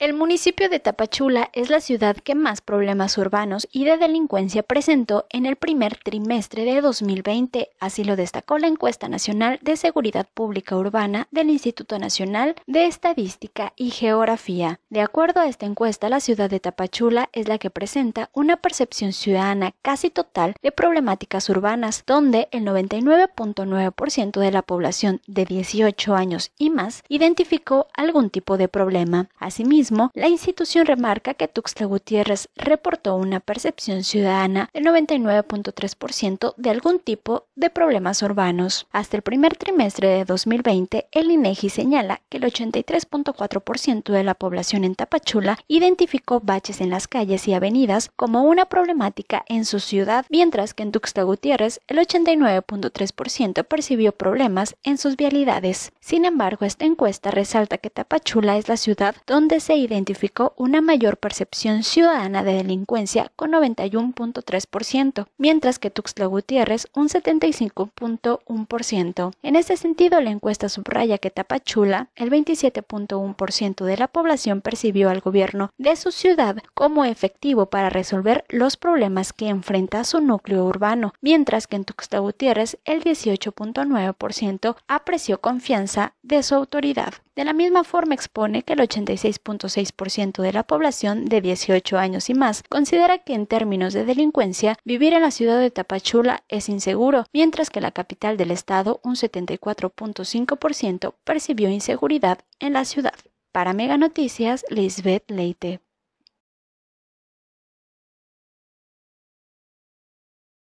El municipio de Tapachula es la ciudad que más problemas urbanos y de delincuencia presentó en el primer trimestre de 2020, así lo destacó la encuesta nacional de seguridad pública urbana del Instituto Nacional de Estadística y Geografía. De acuerdo a esta encuesta, la ciudad de Tapachula es la que presenta una percepción ciudadana casi total de problemáticas urbanas, donde el 99.9% de la población de 18 años y más identificó algún tipo de problema. Asimismo, la institución remarca que Tuxtla Gutiérrez reportó una percepción ciudadana del 99.3% de algún tipo de problemas urbanos. Hasta el primer trimestre de 2020, el INEGI señala que el 83.4% de la población en Tapachula identificó baches en las calles y avenidas como una problemática en su ciudad, mientras que en Tuxtla Gutiérrez el 89.3% percibió problemas en sus vialidades. Sin embargo, esta encuesta resalta que Tapachula es la ciudad donde se identificó una mayor percepción ciudadana de delincuencia con 91.3%, mientras que Tuxtla Gutiérrez un 75.1%. En este sentido, la encuesta subraya que Tapachula, el 27.1% de la población percibió al gobierno de su ciudad como efectivo para resolver los problemas que enfrenta su núcleo urbano, mientras que en Tuxtla Gutiérrez el 18.9% apreció confianza de su autoridad. De la misma forma expone que el 86. 6% de la población de 18 años y más considera que en términos de delincuencia vivir en la ciudad de Tapachula es inseguro, mientras que la capital del estado un 74.5% percibió inseguridad en la ciudad. Para Mega Noticias, Lisbeth Leite.